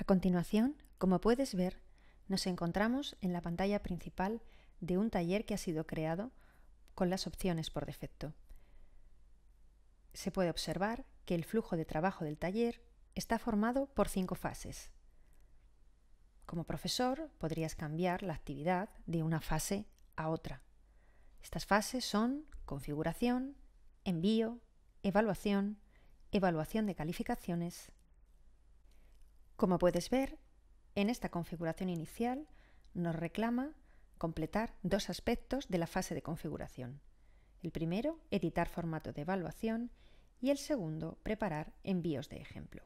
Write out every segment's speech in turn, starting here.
A continuación, como puedes ver, nos encontramos en la pantalla principal de un taller que ha sido creado con las opciones por defecto. Se puede observar que el flujo de trabajo del taller está formado por cinco fases. Como profesor podrías cambiar la actividad de una fase a otra. Estas fases son configuración, envío, evaluación, evaluación de calificaciones. Como puedes ver, en esta configuración inicial nos reclama completar dos aspectos de la fase de configuración. El primero, editar formato de evaluación y el segundo, preparar envíos de ejemplo.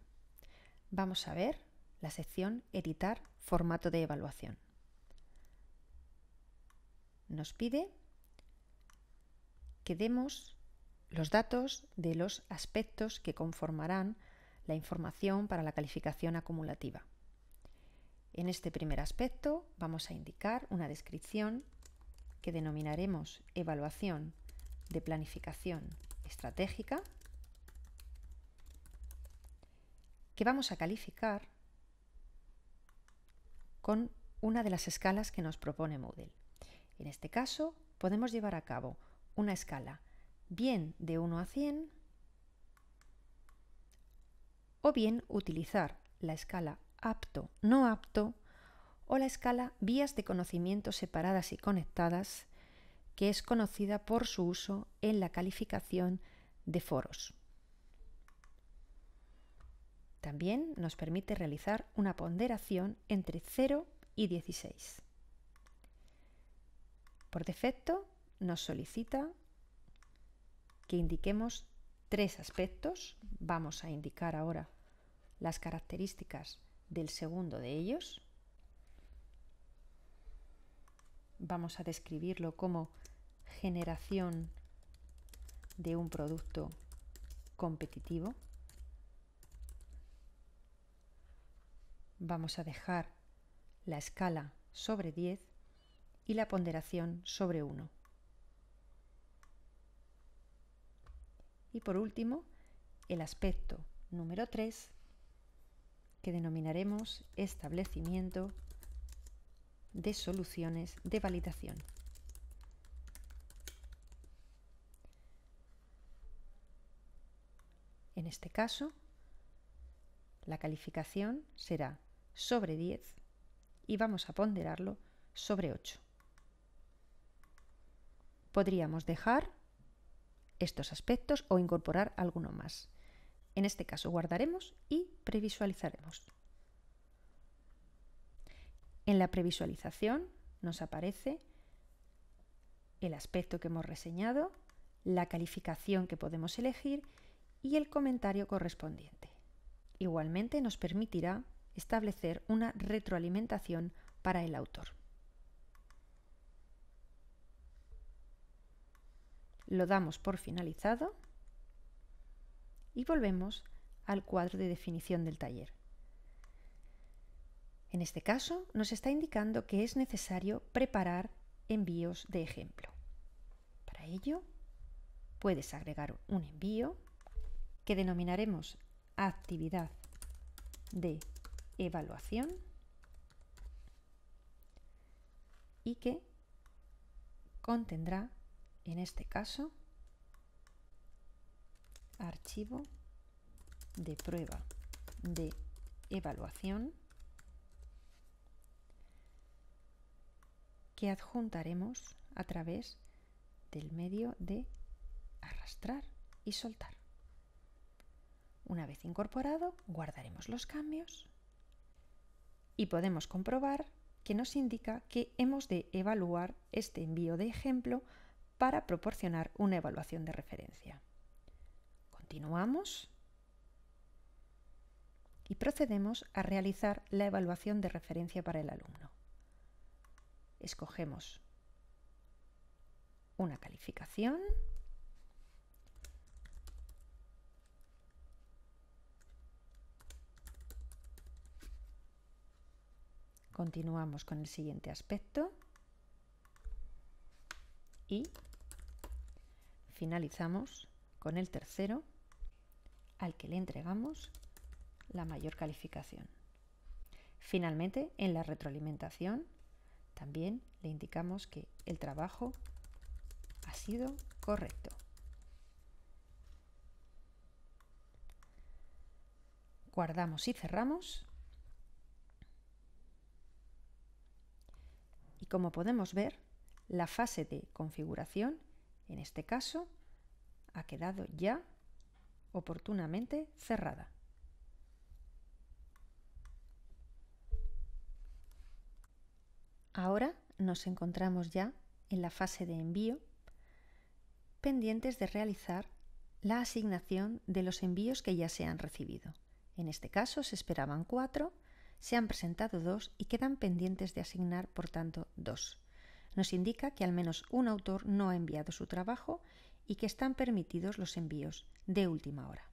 Vamos a ver la sección Editar formato de evaluación. Nos pide que demos los datos de los aspectos que conformarán la información para la calificación acumulativa. En este primer aspecto vamos a indicar una descripción que denominaremos evaluación de planificación estratégica, que vamos a calificar con una de las escalas que nos propone Moodle. En este caso, podemos llevar a cabo una escala bien de 1 a 100 o bien utilizar la escala apto-no apto o la escala vías de conocimiento separadas y conectadas, que es conocida por su uso en la calificación de foros. También nos permite realizar una ponderación entre 0 y 16. Por defecto, nos solicita que indiquemos tres aspectos. Vamos a indicar ahora las características del segundo de ellos. Vamos a describirlo como generación de un producto competitivo. vamos a dejar la escala sobre 10 y la ponderación sobre 1. Y por último, el aspecto número 3, que denominaremos establecimiento de soluciones de validación. En este caso, la calificación será sobre 10 y vamos a ponderarlo sobre 8. Podríamos dejar estos aspectos o incorporar alguno más. En este caso guardaremos y previsualizaremos. En la previsualización nos aparece el aspecto que hemos reseñado, la calificación que podemos elegir y el comentario correspondiente. Igualmente nos permitirá establecer una retroalimentación para el autor. Lo damos por finalizado y volvemos al cuadro de definición del taller. En este caso, nos está indicando que es necesario preparar envíos de ejemplo. Para ello, puedes agregar un envío que denominaremos actividad de evaluación y que contendrá, en este caso, archivo de prueba de evaluación que adjuntaremos a través del medio de arrastrar y soltar. Una vez incorporado, guardaremos los cambios y podemos comprobar que nos indica que hemos de evaluar este envío de ejemplo para proporcionar una evaluación de referencia. Continuamos y procedemos a realizar la evaluación de referencia para el alumno. Escogemos una calificación Continuamos con el siguiente aspecto y finalizamos con el tercero al que le entregamos la mayor calificación. Finalmente, en la retroalimentación también le indicamos que el trabajo ha sido correcto. Guardamos y cerramos Como podemos ver, la fase de configuración, en este caso, ha quedado ya oportunamente cerrada. Ahora nos encontramos ya en la fase de envío, pendientes de realizar la asignación de los envíos que ya se han recibido. En este caso se esperaban cuatro se han presentado dos y quedan pendientes de asignar, por tanto, dos. Nos indica que al menos un autor no ha enviado su trabajo y que están permitidos los envíos de última hora.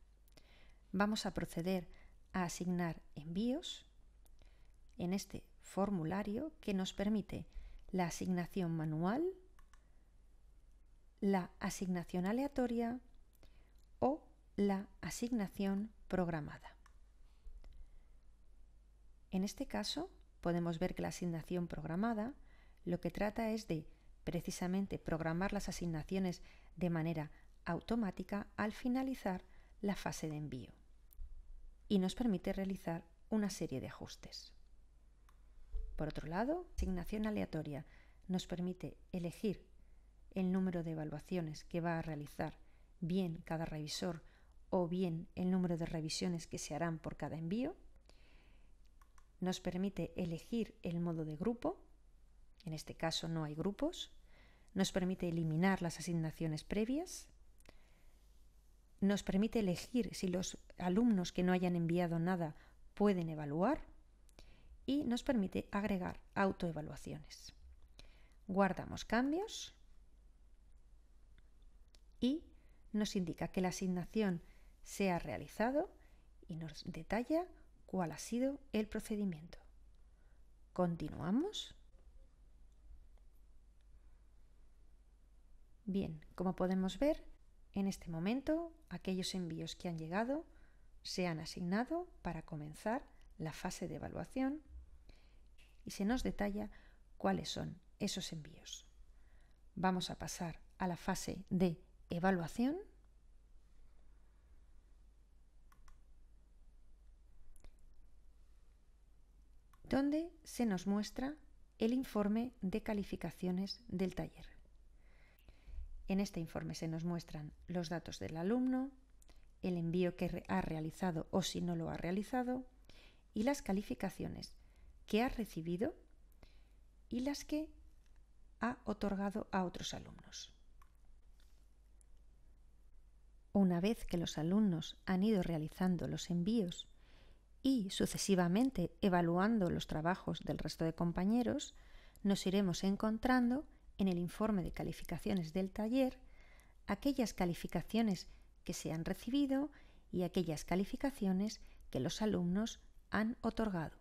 Vamos a proceder a asignar envíos en este formulario que nos permite la asignación manual, la asignación aleatoria o la asignación programada. En este caso, podemos ver que la asignación programada lo que trata es de, precisamente, programar las asignaciones de manera automática al finalizar la fase de envío y nos permite realizar una serie de ajustes. Por otro lado, asignación aleatoria nos permite elegir el número de evaluaciones que va a realizar bien cada revisor o bien el número de revisiones que se harán por cada envío nos permite elegir el modo de grupo, en este caso no hay grupos, nos permite eliminar las asignaciones previas, nos permite elegir si los alumnos que no hayan enviado nada pueden evaluar y nos permite agregar autoevaluaciones. Guardamos cambios y nos indica que la asignación se ha realizado y nos detalla cuál ha sido el procedimiento. ¿Continuamos? Bien, como podemos ver, en este momento aquellos envíos que han llegado se han asignado para comenzar la fase de evaluación y se nos detalla cuáles son esos envíos. Vamos a pasar a la fase de evaluación donde se nos muestra el informe de calificaciones del taller. En este informe se nos muestran los datos del alumno, el envío que ha realizado o si no lo ha realizado, y las calificaciones que ha recibido y las que ha otorgado a otros alumnos. Una vez que los alumnos han ido realizando los envíos y sucesivamente evaluando los trabajos del resto de compañeros, nos iremos encontrando en el informe de calificaciones del taller aquellas calificaciones que se han recibido y aquellas calificaciones que los alumnos han otorgado.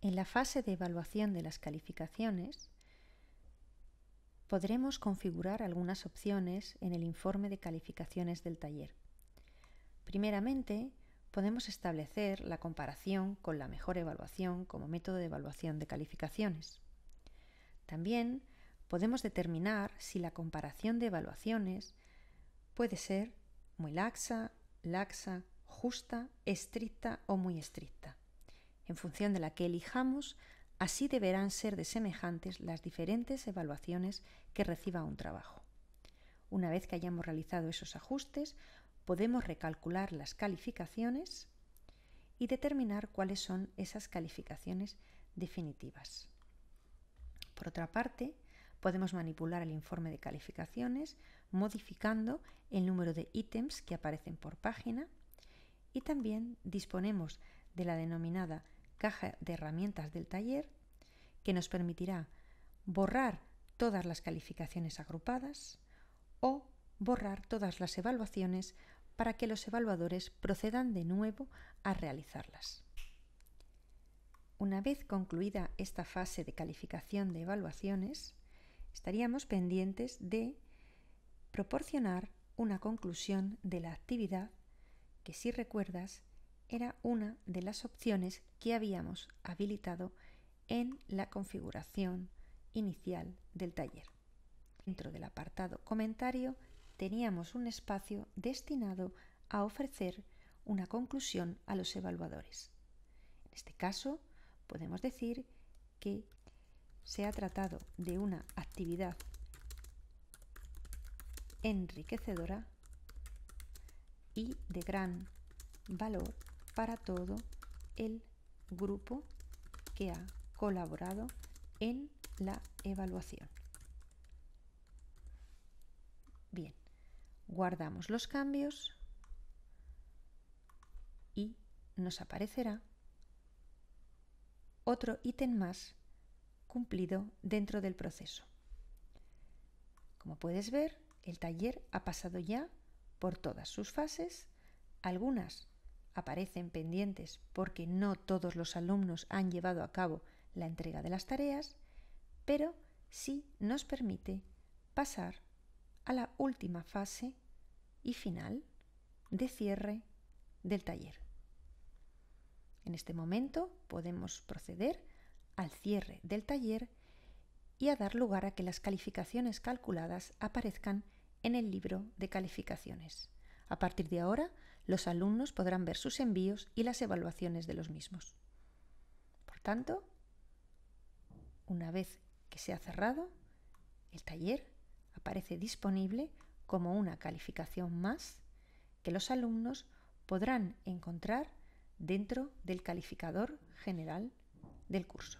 En la fase de evaluación de las calificaciones, podremos configurar algunas opciones en el informe de calificaciones del taller. Primeramente, podemos establecer la comparación con la mejor evaluación como método de evaluación de calificaciones. También podemos determinar si la comparación de evaluaciones puede ser muy laxa, laxa, justa, estricta o muy estricta. En función de la que elijamos, así deberán ser de semejantes las diferentes evaluaciones que reciba un trabajo. Una vez que hayamos realizado esos ajustes, podemos recalcular las calificaciones y determinar cuáles son esas calificaciones definitivas. Por otra parte, podemos manipular el informe de calificaciones modificando el número de ítems que aparecen por página y también disponemos de la denominada caja de herramientas del taller que nos permitirá borrar todas las calificaciones agrupadas o borrar todas las evaluaciones para que los evaluadores procedan de nuevo a realizarlas. Una vez concluida esta fase de calificación de evaluaciones, estaríamos pendientes de proporcionar una conclusión de la actividad que, si recuerdas, era una de las opciones que habíamos habilitado en la configuración inicial del taller. Dentro del apartado comentario teníamos un espacio destinado a ofrecer una conclusión a los evaluadores. En este caso, podemos decir que se ha tratado de una actividad enriquecedora y de gran valor para todo el grupo que ha colaborado en la evaluación. guardamos los cambios y nos aparecerá otro ítem más cumplido dentro del proceso. Como puedes ver, el taller ha pasado ya por todas sus fases, algunas aparecen pendientes porque no todos los alumnos han llevado a cabo la entrega de las tareas, pero sí nos permite pasar a la última fase y final de cierre del taller. En este momento podemos proceder al cierre del taller y a dar lugar a que las calificaciones calculadas aparezcan en el libro de calificaciones. A partir de ahora, los alumnos podrán ver sus envíos y las evaluaciones de los mismos. Por tanto, una vez que se ha cerrado el taller, aparece disponible como una calificación más que los alumnos podrán encontrar dentro del calificador general del curso.